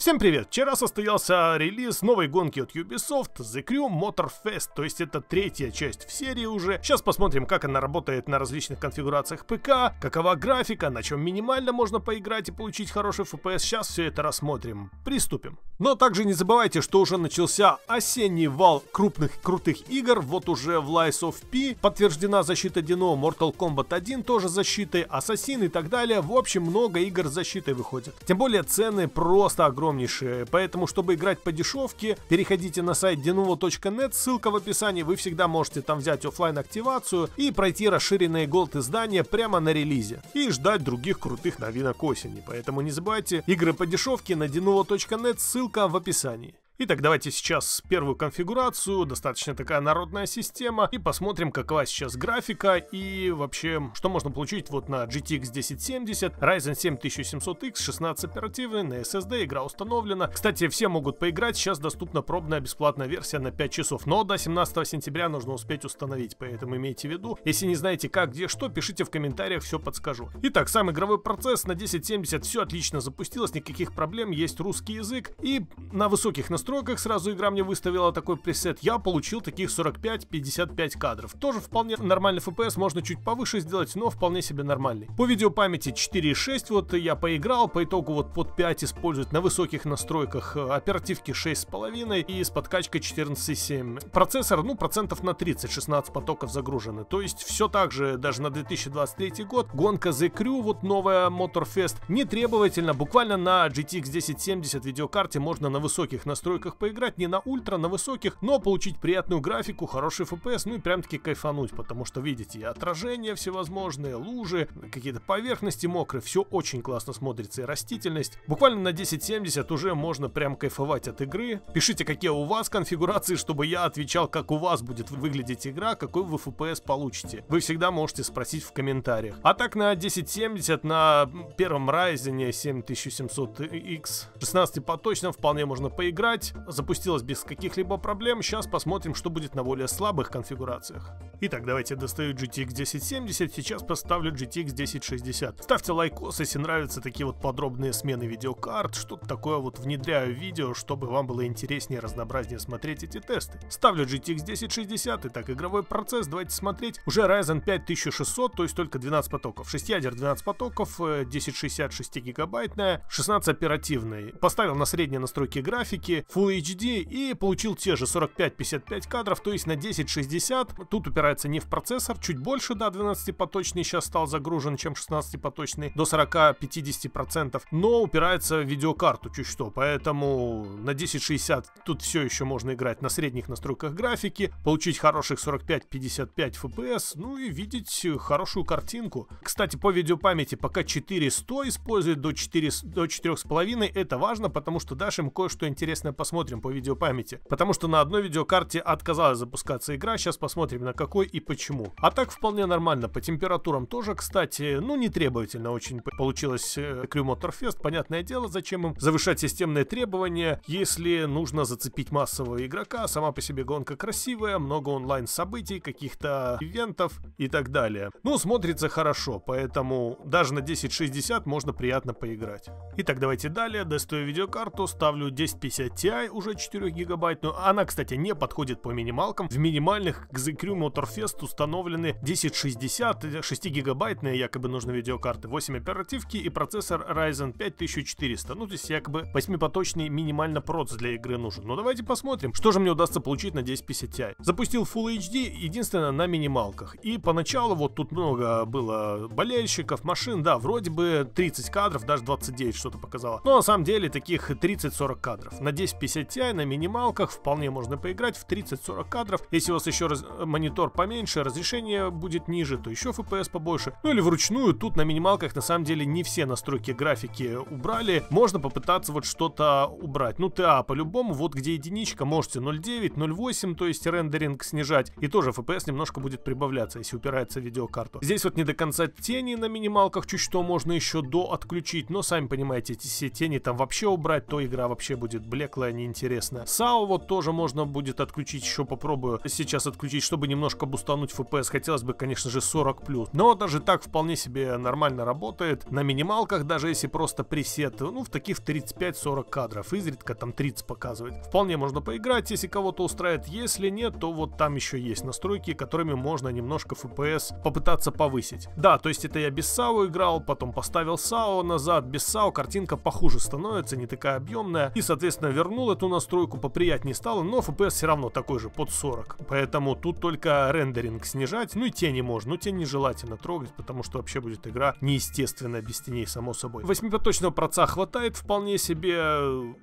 Всем привет! Вчера состоялся релиз новой гонки от Ubisoft The Crew Motor Fest, то есть это третья часть в серии уже. Сейчас посмотрим, как она работает на различных конфигурациях ПК, какова графика, на чем минимально можно поиграть и получить хороший FPS. Сейчас все это рассмотрим. Приступим. Но также не забывайте, что уже начался осенний вал крупных крутых игр. Вот уже в Lies of P подтверждена защита Dino, Mortal Kombat 1 тоже защиты, Assassin и так далее. В общем, много игр с защитой выходит. Тем более цены просто огромные огромнейшие. Поэтому, чтобы играть по дешевке, переходите на сайт denuvo.net, ссылка в описании, вы всегда можете там взять офлайн активацию и пройти расширенные голд издания прямо на релизе. И ждать других крутых новинок осени. Поэтому не забывайте, игры по дешевке на denuvo.net, ссылка в описании. Итак, давайте сейчас первую конфигурацию, достаточно такая народная система, и посмотрим, какова сейчас графика и вообще, что можно получить вот на GTX 1070, Ryzen 7700 x 16 оперативный, на SSD, игра установлена. Кстати, все могут поиграть, сейчас доступна пробная бесплатная версия на 5 часов, но до 17 сентября нужно успеть установить, поэтому имейте в виду. Если не знаете как, где, что, пишите в комментариях, все подскажу. Итак, сам игровой процесс на 1070 все отлично запустилось, никаких проблем, есть русский язык, и на высоких настройках настройках сразу игра мне выставила такой пресет, я получил таких 45-55 кадров. Тоже вполне нормальный FPS, можно чуть повыше сделать, но вполне себе нормальный. По видеопамяти 4.6 вот я поиграл, по итогу вот под 5 использовать на высоких настройках э, оперативки 6.5 и с подкачкой 14.7. Процессор, ну, процентов на 30, 16 потоков загружены. То есть все так же, даже на 2023 год, гонка The Crew, вот новая Motorfest, не требовательно, буквально на GTX 1070 видеокарте можно на высоких настройках настройках поиграть не на ультра, на высоких, но получить приятную графику, хороший FPS, ну и прям таки кайфануть, потому что видите, отражения всевозможные, лужи, какие-то поверхности мокрые, все очень классно смотрится и растительность. Буквально на 1070 уже можно прям кайфовать от игры. Пишите, какие у вас конфигурации, чтобы я отвечал, как у вас будет выглядеть игра, какой вы FPS получите. Вы всегда можете спросить в комментариях. А так на 1070 на первом Ryzen 7700X 16 поточном вполне можно поиграть запустилась. Запустилась без каких-либо проблем. Сейчас посмотрим, что будет на более слабых конфигурациях. Итак, давайте достаю GTX 1070. Сейчас поставлю GTX 1060. Ставьте лайкос, если нравятся такие вот подробные смены видеокарт. Что-то такое вот внедряю в видео, чтобы вам было интереснее разнообразнее смотреть эти тесты. Ставлю GTX 1060. Итак, игровой процесс. Давайте смотреть. Уже Ryzen 5 1600, то есть только 12 потоков. 6 ядер, 12 потоков. 1060 1066 гигабайтная. 16 оперативный. Поставил на средние настройки графики. Full HD и получил те же 45-55 кадров, то есть на 10-60. Тут упирается не в процессор, чуть больше, да, 12-поточный сейчас стал загружен, чем 16-поточный, до 40-50%, но упирается в видеокарту чуть что, поэтому на 10-60 тут все еще можно играть на средних настройках графики, получить хороших 45-55 FPS, ну и видеть хорошую картинку. Кстати, по видеопамяти пока 400 использует до, 4, до 4,5, это важно, потому что дальше им кое-что интересное посмотрим по видеопамяти. Потому что на одной видеокарте отказалась запускаться игра, сейчас посмотрим на какой и почему. А так вполне нормально, по температурам тоже, кстати, ну не требовательно очень получилось Крю э, Моторфест, понятное дело, зачем им завышать системные требования, если нужно зацепить массового игрока, сама по себе гонка красивая, много онлайн-событий, каких-то ивентов и так далее. Ну, смотрится хорошо, поэтому даже на 1060 можно приятно поиграть. Итак, давайте далее, достаю видеокарту, ставлю 1050 Ti, PCI уже 4 гигабайтную. Она, кстати, не подходит по минималкам. В минимальных к ZQ Motorfest установлены 1060, 6 гигабайтные якобы нужны видеокарты, 8 оперативки и процессор Ryzen 5400. Ну, здесь якобы 8-поточный минимально проц для игры нужен. Но давайте посмотрим, что же мне удастся получить на 1050 Ti. Запустил Full HD, единственное, на минималках. И поначалу вот тут много было болельщиков, машин, да, вроде бы 30 кадров, даже 29 что-то показало. Но на самом деле таких 30-40 кадров. На 10 50 Ti на минималках вполне можно поиграть в 30-40 кадров. Если у вас еще раз... Э, монитор поменьше, разрешение будет ниже, то еще FPS побольше. Ну или вручную, тут на минималках на самом деле не все настройки графики убрали. Можно попытаться вот что-то убрать. Ну TA по-любому, вот где единичка, можете 0.9, 0.8, то есть рендеринг снижать. И тоже FPS немножко будет прибавляться, если упирается в видеокарту. Здесь вот не до конца тени на минималках чуть что можно еще до отключить, но сами понимаете, эти все тени там вообще убрать, то игра вообще будет блеклая крайне интересная. САУ вот тоже можно будет отключить, еще попробую сейчас отключить, чтобы немножко бустануть FPS. Хотелось бы, конечно же, 40 плюс. Но даже так вполне себе нормально работает. На минималках, даже если просто пресет, ну, в таких 35-40 кадров. Изредка там 30 показывает. Вполне можно поиграть, если кого-то устраивает. Если нет, то вот там еще есть настройки, которыми можно немножко FPS попытаться повысить. Да, то есть это я без САУ играл, потом поставил САУ назад. Без САУ картинка похуже становится, не такая объемная. И, соответственно, верну перевернул эту настройку, поприятнее стало, но FPS все равно такой же, под 40. Поэтому тут только рендеринг снижать, ну и тени можно, но ну тень желательно трогать, потому что вообще будет игра неестественная без теней, само собой. 8-поточного проца хватает вполне себе,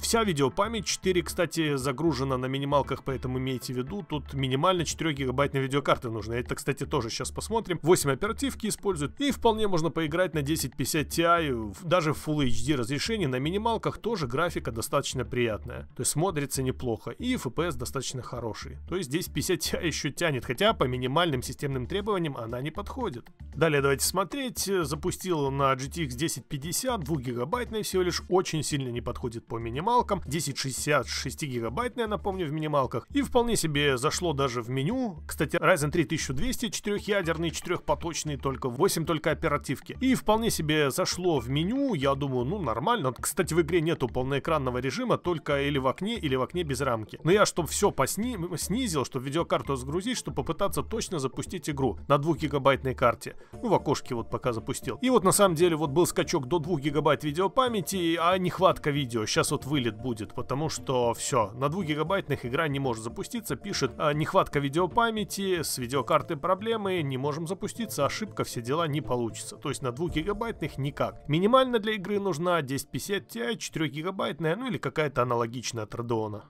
Вся видеопамять 4, кстати, загружена на минималках, поэтому имейте в виду, тут минимально 4 гигабайтной видеокарты нужно. Это, кстати, тоже сейчас посмотрим. 8 оперативки используют. И вполне можно поиграть на 1050 Ti, даже в Full HD разрешении. На минималках тоже графика достаточно приятная. То есть смотрится неплохо. И FPS достаточно хороший. То есть здесь 50 Ti еще тянет, хотя по минимальным системным требованиям она не подходит. Далее давайте смотреть. Запустил на GTX 1050, 2 гигабайтная всего лишь, очень сильно не подходит по минималкам минималкам, 1060 6 гигабайтная, напомню, в минималках, и вполне себе зашло даже в меню. Кстати, Ryzen 3 1200, 4 четырехпоточный 4-поточный, только 8 только оперативки. И вполне себе зашло в меню, я думаю, ну нормально. Кстати, в игре нету полноэкранного режима, только или в окне, или в окне без рамки. Но я, чтобы все посни снизил, чтобы видеокарту сгрузить чтобы попытаться точно запустить игру на 2 гигабайтной карте. Ну, в окошке вот пока запустил. И вот на самом деле вот был скачок до 2 гигабайт видеопамяти, а нехватка видео. Сейчас вот вылет будет, потому что все, на 2 гигабайтных игра не может запуститься, пишет «А, нехватка видеопамяти, с видеокарты проблемы, не можем запуститься, ошибка, все дела не получится. То есть на 2 гигабайтных никак. Минимально для игры нужна 1050 Ti, 4 гигабайтная, ну или какая-то аналогичная от Radeon.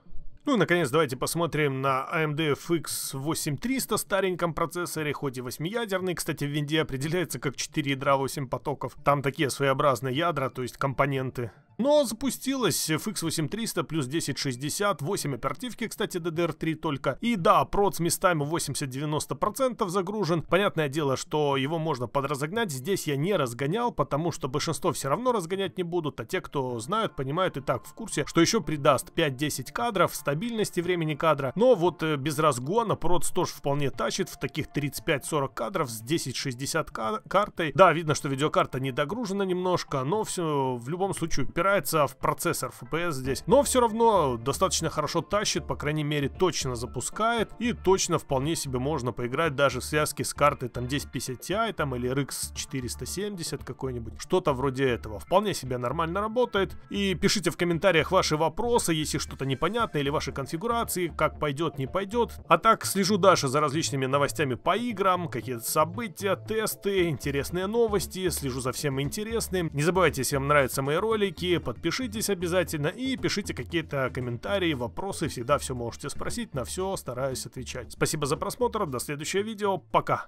Ну и наконец давайте посмотрим на AMD FX 8300 стареньком процессоре, хоть и 8-ядерный, кстати, в винде определяется как 4 ядра 8 потоков. Там такие своеобразные ядра, то есть компоненты. Но запустилось FX8300 плюс 1060, 8 оперативки, кстати, DDR3 только. И да, проц местами 80-90% загружен. Понятное дело, что его можно подразогнать. Здесь я не разгонял, потому что большинство все равно разгонять не будут. А те, кто знают, понимают и так в курсе, что еще придаст 5-10 кадров, стабильности времени кадра. Но вот э, без разгона проц тоже вполне тащит в таких 35-40 кадров с 1060 картой. Да, видно, что видеокарта не догружена немножко, но все в любом случае упирается в процессор FPS здесь, но все равно достаточно хорошо тащит, по крайней мере точно запускает и точно вполне себе можно поиграть даже в связке с картой там 1050 Ti там или RX 470 какой-нибудь, что-то вроде этого. Вполне себе нормально работает и пишите в комментариях ваши вопросы, если что-то непонятно или ваши конфигурации, как пойдет, не пойдет. А так слежу дальше за различными новостями по играм, какие-то события, тесты, интересные новости, слежу за всем интересным. Не забывайте, если вам нравятся мои ролики, подпишитесь обязательно и пишите какие-то комментарии, вопросы, всегда все можете спросить, на все стараюсь отвечать. Спасибо за просмотр, до следующего видео, пока!